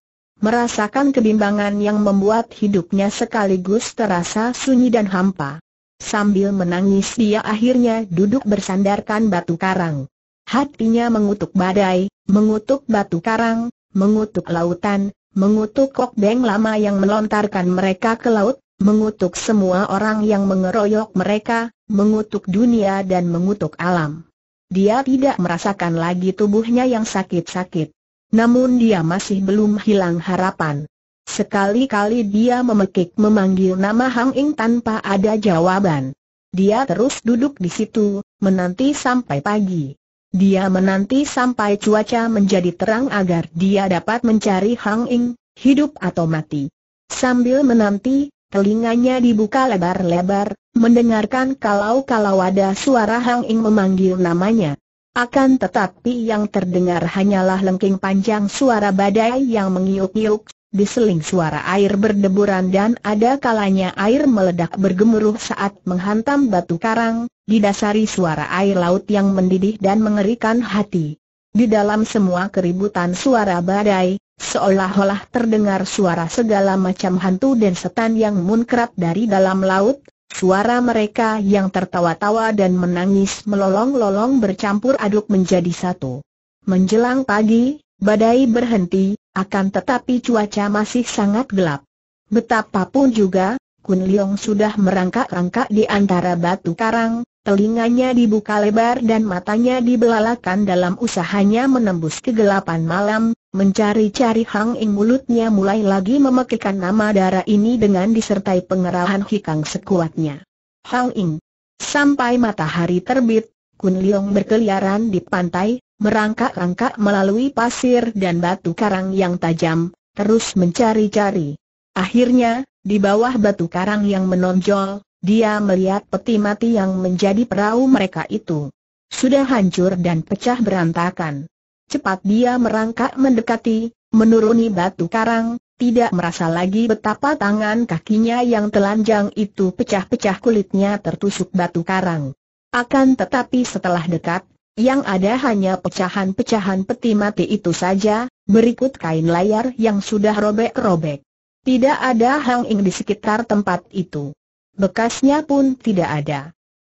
Merasakan kebimbangan yang membuat hidupnya sekaligus terasa sunyi dan hampa. Sambil menangis dia akhirnya duduk bersandarkan batu karang. Hatinya mengutuk badai, mengutuk batu karang, mengutuk lautan, mengutuk beng lama yang melontarkan mereka ke laut, mengutuk semua orang yang mengeroyok mereka, mengutuk dunia dan mengutuk alam. Dia tidak merasakan lagi tubuhnya yang sakit-sakit. Namun dia masih belum hilang harapan. Sekali-kali dia memekik memanggil nama Hang Ing tanpa ada jawaban. Dia terus duduk di situ, menanti sampai pagi. Dia menanti sampai cuaca menjadi terang agar dia dapat mencari Hang Ing, hidup atau mati. Sambil menanti, telinganya dibuka lebar-lebar, mendengarkan kalau-kalau ada suara Hang Ing memanggil namanya. Akan tetapi yang terdengar hanyalah lengking panjang suara badai yang mengiuk-iuk, diseling suara air berdeburan dan ada kalanya air meledak bergemuruh saat menghantam batu karang, didasari suara air laut yang mendidih dan mengerikan hati. Di dalam semua keributan suara badai, seolah-olah terdengar suara segala macam hantu dan setan yang munkrat dari dalam laut, Suara mereka yang tertawa-tawa dan menangis melolong-lolong bercampur aduk menjadi satu. Menjelang pagi, badai berhenti, akan tetapi cuaca masih sangat gelap. Betapapun juga, Kun Leong sudah merangkak-rangkak di antara batu karang, telinganya dibuka lebar dan matanya dibelalakan dalam usahanya menembus kegelapan malam, mencari-cari Hang Ing mulutnya mulai lagi memekikan nama darah ini dengan disertai pengerahan hikang sekuatnya. Hang Ing. Sampai matahari terbit, Kun Leong berkeliaran di pantai, merangkak-rangkak melalui pasir dan batu karang yang tajam, terus mencari-cari. Akhirnya, di bawah batu karang yang menonjol, dia melihat peti mati yang menjadi perahu mereka itu. Sudah hancur dan pecah berantakan. Cepat dia merangkak mendekati, menuruni batu karang, tidak merasa lagi betapa tangan kakinya yang telanjang itu pecah-pecah kulitnya tertusuk batu karang. Akan tetapi setelah dekat, yang ada hanya pecahan-pecahan peti mati itu saja, berikut kain layar yang sudah robek-robek. Tidak ada hal Ing di sekitar tempat itu. Bekasnya pun tidak ada.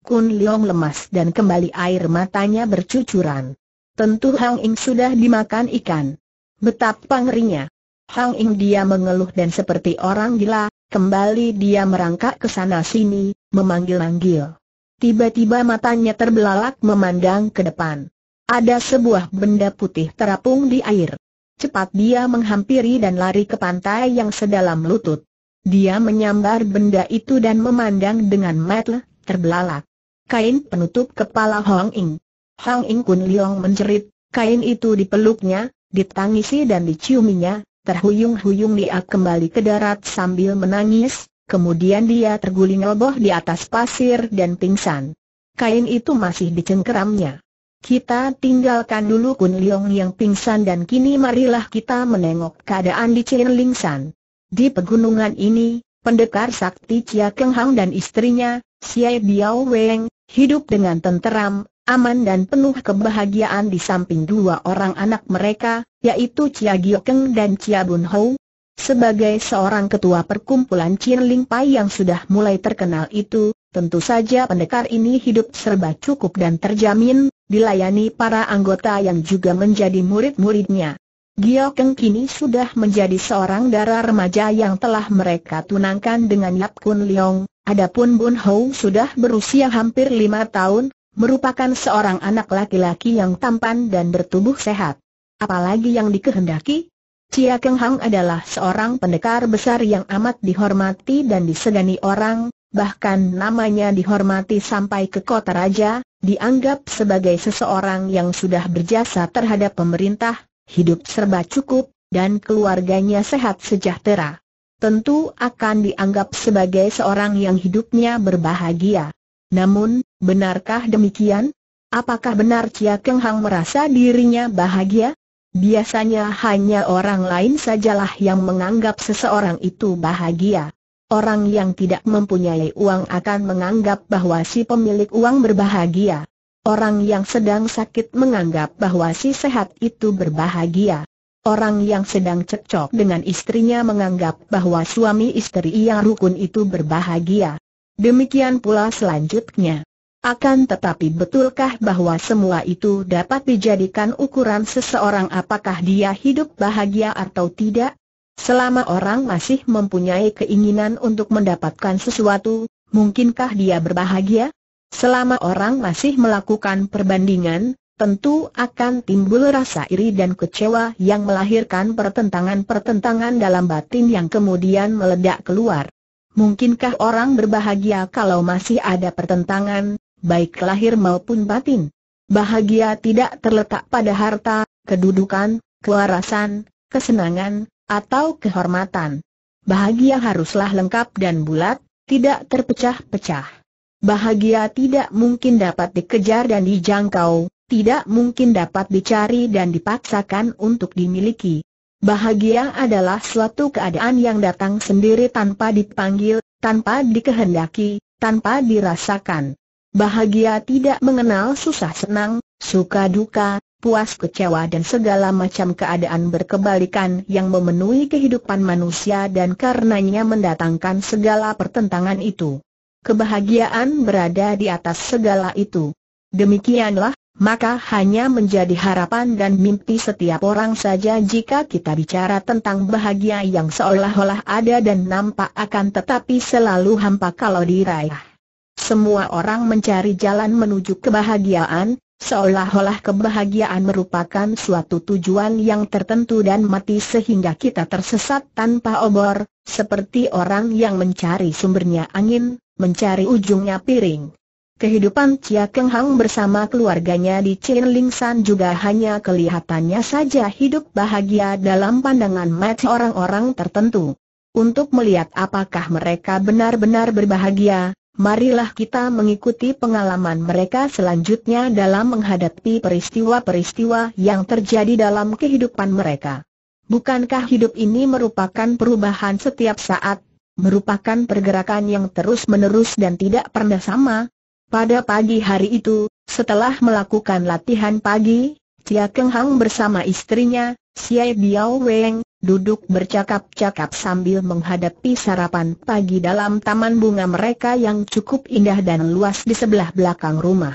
Kun Leong lemas dan kembali air matanya bercucuran. Tentu Hang Ing sudah dimakan ikan. Betapa ngerinya. Hang Ing dia mengeluh dan seperti orang gila, kembali dia merangkak ke sana sini, memanggil-manggil. Tiba-tiba matanya terbelalak memandang ke depan. Ada sebuah benda putih terapung di air. Cepat dia menghampiri dan lari ke pantai yang sedalam lutut. Dia menyambar benda itu dan memandang dengan mata terbelalak. Kain penutup kepala Hong Ing. Hong Ing Kun Leong menjerit, kain itu dipeluknya, ditangisi dan diciuminya, terhuyung-huyung dia kembali ke darat sambil menangis, kemudian dia terguling roboh di atas pasir dan pingsan. Kain itu masih dicengkeramnya. Kita tinggalkan dulu Kun Leong yang pingsan dan kini marilah kita menengok keadaan di Chin Ling di pegunungan ini, pendekar sakti Chia Keng Hang dan istrinya, Xie Biao Weng, hidup dengan tenteram, aman dan penuh kebahagiaan di samping dua orang anak mereka, yaitu Chia Gio Keng dan Chia Bun Hou. Sebagai seorang ketua perkumpulan Chin Ling Pai yang sudah mulai terkenal itu, tentu saja pendekar ini hidup serba cukup dan terjamin, dilayani para anggota yang juga menjadi murid-muridnya. Gio Keng kini sudah menjadi seorang darah remaja yang telah mereka tunangkan dengan Yap Kun Leong, adapun Bun Hou sudah berusia hampir lima tahun, merupakan seorang anak laki-laki yang tampan dan bertubuh sehat. Apalagi yang dikehendaki? Cia Keng Hang adalah seorang pendekar besar yang amat dihormati dan disegani orang, bahkan namanya dihormati sampai ke kota raja, dianggap sebagai seseorang yang sudah berjasa terhadap pemerintah, hidup serba cukup, dan keluarganya sehat sejahtera. Tentu akan dianggap sebagai seorang yang hidupnya berbahagia. Namun, benarkah demikian? Apakah benar Chia Keng Hang merasa dirinya bahagia? Biasanya hanya orang lain sajalah yang menganggap seseorang itu bahagia. Orang yang tidak mempunyai uang akan menganggap bahwa si pemilik uang berbahagia. Orang yang sedang sakit menganggap bahwa si sehat itu berbahagia. Orang yang sedang cekcok dengan istrinya menganggap bahwa suami istri yang rukun itu berbahagia. Demikian pula selanjutnya. Akan tetapi betulkah bahwa semua itu dapat dijadikan ukuran seseorang apakah dia hidup bahagia atau tidak? Selama orang masih mempunyai keinginan untuk mendapatkan sesuatu, mungkinkah dia berbahagia? Selama orang masih melakukan perbandingan, tentu akan timbul rasa iri dan kecewa yang melahirkan pertentangan-pertentangan dalam batin yang kemudian meledak keluar. Mungkinkah orang berbahagia kalau masih ada pertentangan, baik lahir maupun batin? Bahagia tidak terletak pada harta, kedudukan, kewarasan, kesenangan, atau kehormatan. Bahagia haruslah lengkap dan bulat, tidak terpecah-pecah. Bahagia tidak mungkin dapat dikejar dan dijangkau, tidak mungkin dapat dicari dan dipaksakan untuk dimiliki. Bahagia adalah suatu keadaan yang datang sendiri tanpa dipanggil, tanpa dikehendaki, tanpa dirasakan. Bahagia tidak mengenal susah senang, suka duka, puas kecewa dan segala macam keadaan berkebalikan yang memenuhi kehidupan manusia dan karenanya mendatangkan segala pertentangan itu. Kebahagiaan berada di atas segala itu. Demikianlah, maka hanya menjadi harapan dan mimpi setiap orang saja jika kita bicara tentang bahagia yang seolah-olah ada dan nampak akan tetapi selalu hampa kalau diraih. Semua orang mencari jalan menuju kebahagiaan, seolah-olah kebahagiaan merupakan suatu tujuan yang tertentu dan mati sehingga kita tersesat tanpa obor, seperti orang yang mencari sumbernya angin, mencari ujungnya piring. Kehidupan Chia Keng Hang bersama keluarganya di Chin Ling San juga hanya kelihatannya saja hidup bahagia dalam pandangan mata orang-orang tertentu. Untuk melihat apakah mereka benar-benar berbahagia, marilah kita mengikuti pengalaman mereka selanjutnya dalam menghadapi peristiwa-peristiwa yang terjadi dalam kehidupan mereka. Bukankah hidup ini merupakan perubahan setiap saat, merupakan pergerakan yang terus-menerus dan tidak pernah sama. Pada pagi hari itu, setelah melakukan latihan pagi, Cia Keng Hang bersama istrinya, Xie Biao Weng, duduk bercakap-cakap sambil menghadapi sarapan pagi dalam taman bunga mereka yang cukup indah dan luas di sebelah belakang rumah.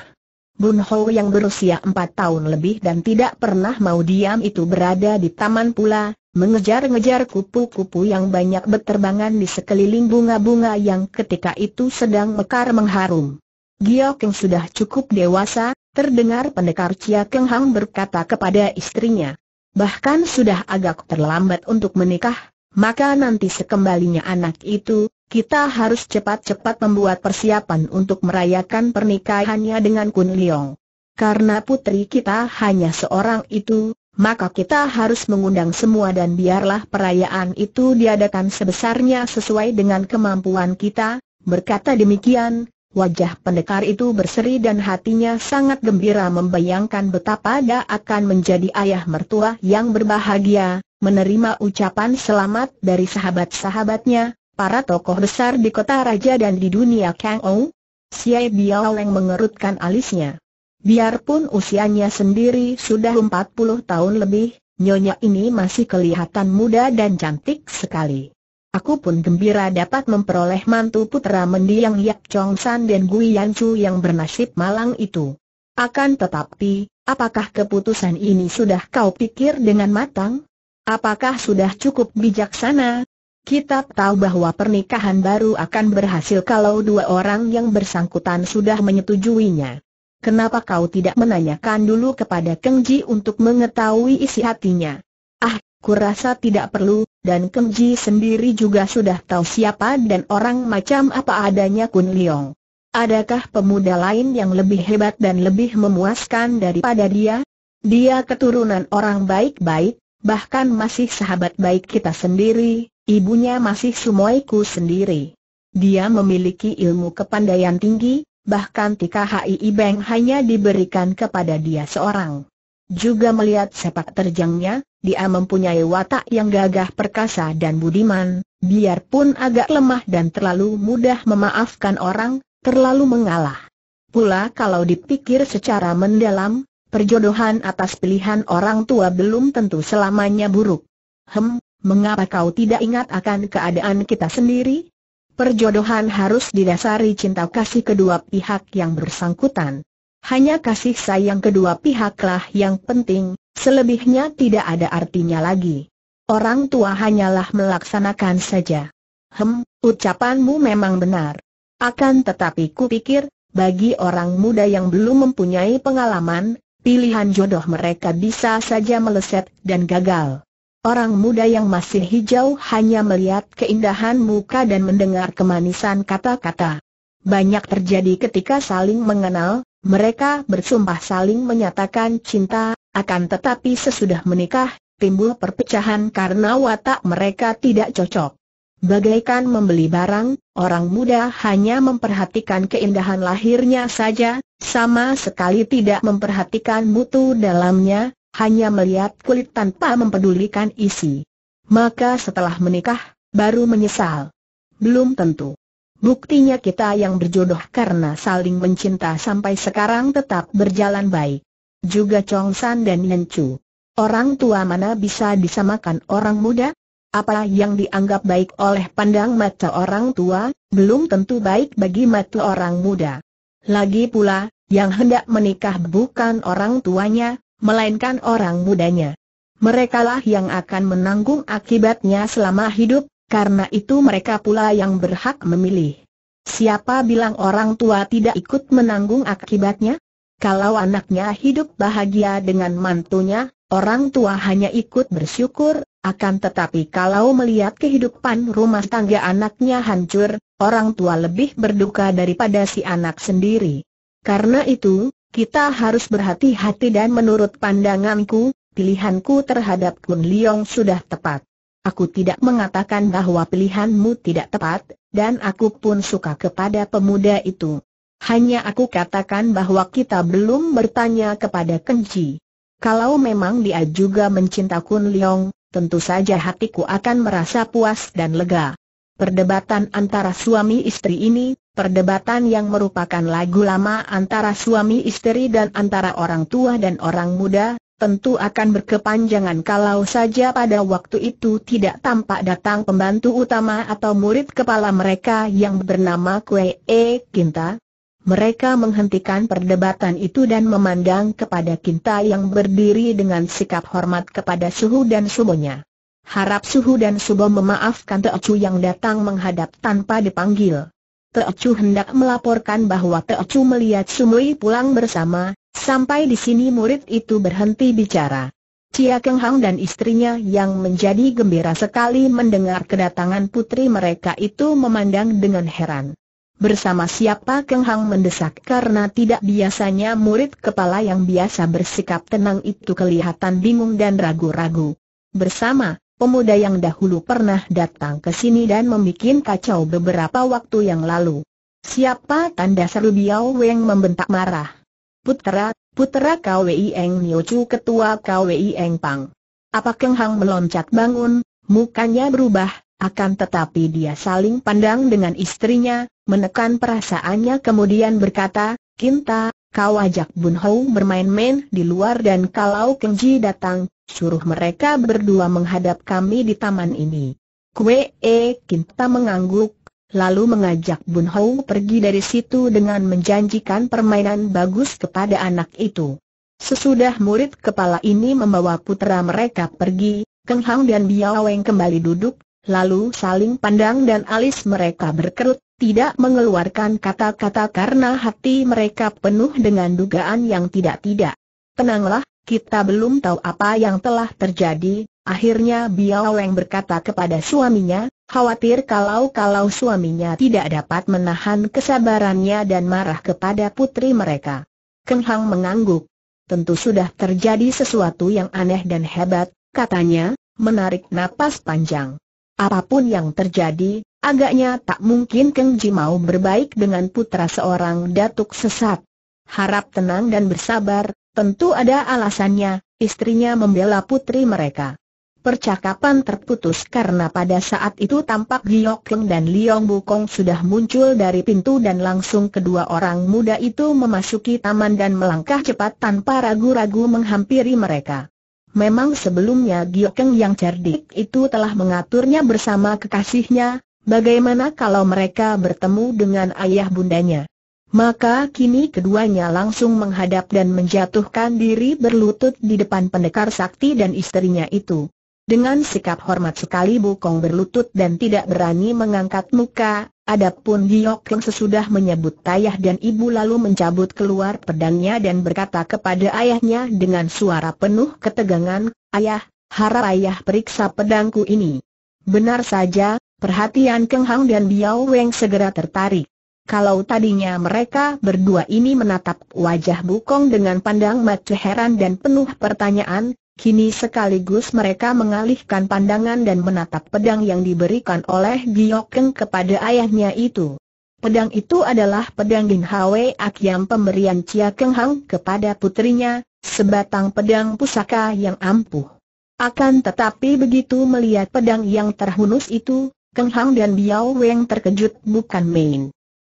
Bun Ho yang berusia 4 tahun lebih dan tidak pernah mau diam itu berada di taman pula, mengejar-ngejar kupu-kupu yang banyak berterbangan di sekeliling bunga-bunga yang ketika itu sedang mekar mengharum. yang sudah cukup dewasa, terdengar pendekar Chia Keng Hang berkata kepada istrinya. Bahkan sudah agak terlambat untuk menikah, maka nanti sekembalinya anak itu, kita harus cepat-cepat membuat persiapan untuk merayakan pernikahannya dengan Kun Liong. Karena putri kita hanya seorang itu, maka kita harus mengundang semua dan biarlah perayaan itu diadakan sebesarnya sesuai dengan kemampuan kita, berkata demikian, wajah pendekar itu berseri dan hatinya sangat gembira membayangkan betapa dia akan menjadi ayah mertua yang berbahagia, menerima ucapan selamat dari sahabat-sahabatnya, para tokoh besar di kota raja dan di dunia Kang Ou. Siai Biao Leng mengerutkan alisnya. Biarpun usianya sendiri sudah 40 tahun lebih, nyonya ini masih kelihatan muda dan cantik sekali. Aku pun gembira dapat memperoleh mantu putra mendiang Yak Chong San dan Gui Yan Chu yang bernasib malang itu. Akan tetapi, apakah keputusan ini sudah kau pikir dengan matang? Apakah sudah cukup bijaksana? Kita tahu bahwa pernikahan baru akan berhasil kalau dua orang yang bersangkutan sudah menyetujuinya kenapa kau tidak menanyakan dulu kepada Keng untuk mengetahui isi hatinya? Ah, kurasa tidak perlu, dan Keng sendiri juga sudah tahu siapa dan orang macam apa adanya Kun Leong. Adakah pemuda lain yang lebih hebat dan lebih memuaskan daripada dia? Dia keturunan orang baik-baik, bahkan masih sahabat baik kita sendiri, ibunya masih sumoiku sendiri. Dia memiliki ilmu kepandaian tinggi, bahkan tika TKHI Beng hanya diberikan kepada dia seorang. Juga melihat sepak terjangnya, dia mempunyai watak yang gagah perkasa dan budiman, biarpun agak lemah dan terlalu mudah memaafkan orang, terlalu mengalah. Pula kalau dipikir secara mendalam, perjodohan atas pilihan orang tua belum tentu selamanya buruk. Hem, mengapa kau tidak ingat akan keadaan kita sendiri? Perjodohan harus didasari cinta kasih kedua pihak yang bersangkutan. Hanya kasih sayang kedua pihaklah yang penting, selebihnya tidak ada artinya lagi. Orang tua hanyalah melaksanakan saja. Hem, ucapanmu memang benar. Akan tetapi kupikir, bagi orang muda yang belum mempunyai pengalaman, pilihan jodoh mereka bisa saja meleset dan gagal. Orang muda yang masih hijau hanya melihat keindahan muka dan mendengar kemanisan kata-kata. Banyak terjadi ketika saling mengenal, mereka bersumpah saling menyatakan cinta, akan tetapi sesudah menikah, timbul perpecahan karena watak mereka tidak cocok. Bagaikan membeli barang, orang muda hanya memperhatikan keindahan lahirnya saja, sama sekali tidak memperhatikan mutu dalamnya, hanya melihat kulit tanpa mempedulikan isi. Maka setelah menikah, baru menyesal. Belum tentu. Buktinya kita yang berjodoh karena saling mencinta sampai sekarang tetap berjalan baik. Juga Chong San dan Yen Chu. Orang tua mana bisa disamakan orang muda? Apa yang dianggap baik oleh pandang mata orang tua, belum tentu baik bagi mata orang muda. Lagi pula, yang hendak menikah bukan orang tuanya, melainkan orang mudanya. Merekalah yang akan menanggung akibatnya selama hidup, karena itu mereka pula yang berhak memilih. Siapa bilang orang tua tidak ikut menanggung akibatnya? Kalau anaknya hidup bahagia dengan mantunya, orang tua hanya ikut bersyukur, akan tetapi kalau melihat kehidupan rumah tangga anaknya hancur, orang tua lebih berduka daripada si anak sendiri. Karena itu, kita harus berhati-hati dan menurut pandanganku, pilihanku terhadap Kun Leong sudah tepat. Aku tidak mengatakan bahwa pilihanmu tidak tepat, dan aku pun suka kepada pemuda itu. Hanya aku katakan bahwa kita belum bertanya kepada Kenji. Kalau memang dia juga mencinta Kun Leong, tentu saja hatiku akan merasa puas dan lega. Perdebatan antara suami istri ini perdebatan yang merupakan lagu lama antara suami istri dan antara orang tua dan orang muda, tentu akan berkepanjangan kalau saja pada waktu itu tidak tampak datang pembantu utama atau murid kepala mereka yang bernama Kue E Kinta. Mereka menghentikan perdebatan itu dan memandang kepada Kinta yang berdiri dengan sikap hormat kepada Suhu dan Subonya. Harap Suhu dan Subo memaafkan Teocu yang datang menghadap tanpa dipanggil. Teocu hendak melaporkan bahwa Teocu melihat Sumui pulang bersama, sampai di sini murid itu berhenti bicara. Cia Keng Hang dan istrinya yang menjadi gembira sekali mendengar kedatangan putri mereka itu memandang dengan heran. Bersama siapa Keng Hang mendesak karena tidak biasanya murid kepala yang biasa bersikap tenang itu kelihatan bingung dan ragu-ragu. Bersama, pemuda yang dahulu pernah datang ke sini dan membuat kacau beberapa waktu yang lalu. Siapa tanda seru Biao Weng membentak marah? Putera, putera KWI Eng Niochu ketua KWI Eng Pang. Apa Keng Hang meloncat bangun, mukanya berubah, akan tetapi dia saling pandang dengan istrinya, menekan perasaannya kemudian berkata, Kinta, Kau ajak Bun Hou bermain-main di luar dan kalau Kenji datang, suruh mereka berdua menghadap kami di taman ini. Kue E Kinta mengangguk, lalu mengajak Bun Hou pergi dari situ dengan menjanjikan permainan bagus kepada anak itu. Sesudah murid kepala ini membawa putera mereka pergi, Keng Hang dan Biao Weng kembali duduk, lalu saling pandang dan alis mereka berkerut, tidak mengeluarkan kata-kata karena hati mereka penuh dengan dugaan yang tidak-tidak. Tenanglah, kita belum tahu apa yang telah terjadi, akhirnya Biao berkata kepada suaminya, khawatir kalau-kalau suaminya tidak dapat menahan kesabarannya dan marah kepada putri mereka. Keng Hang mengangguk. Tentu sudah terjadi sesuatu yang aneh dan hebat, katanya, menarik napas panjang. Apapun yang terjadi, Agaknya tak mungkin Keng Ji mau berbaik dengan putra seorang datuk sesat. Harap tenang dan bersabar, tentu ada alasannya, istrinya membela putri mereka. Percakapan terputus karena pada saat itu tampak Giok Keng dan Liong Bukong sudah muncul dari pintu dan langsung kedua orang muda itu memasuki taman dan melangkah cepat tanpa ragu-ragu menghampiri mereka. Memang sebelumnya Giok Keng yang cerdik itu telah mengaturnya bersama kekasihnya, Bagaimana kalau mereka bertemu dengan ayah bundanya? Maka kini keduanya langsung menghadap dan menjatuhkan diri berlutut di depan pendekar sakti dan istrinya itu. Dengan sikap hormat sekali Bukong berlutut dan tidak berani mengangkat muka, adapun Giok yang sesudah menyebut ayah dan ibu lalu mencabut keluar pedangnya dan berkata kepada ayahnya dengan suara penuh ketegangan, Ayah, harap ayah periksa pedangku ini. Benar saja, Perhatian Keng Hang dan Biao Weng segera tertarik. Kalau tadinya mereka berdua ini menatap wajah Bukong dengan pandang mata heran dan penuh pertanyaan, kini sekaligus mereka mengalihkan pandangan dan menatap pedang yang diberikan oleh Biao Keng kepada ayahnya itu. Pedang itu adalah pedang Lin Hwe Akyam pemberian Cia Keng Hang kepada putrinya, sebatang pedang pusaka yang ampuh. Akan tetapi begitu melihat pedang yang terhunus itu, Kang Hang dan Biao Weng terkejut bukan main.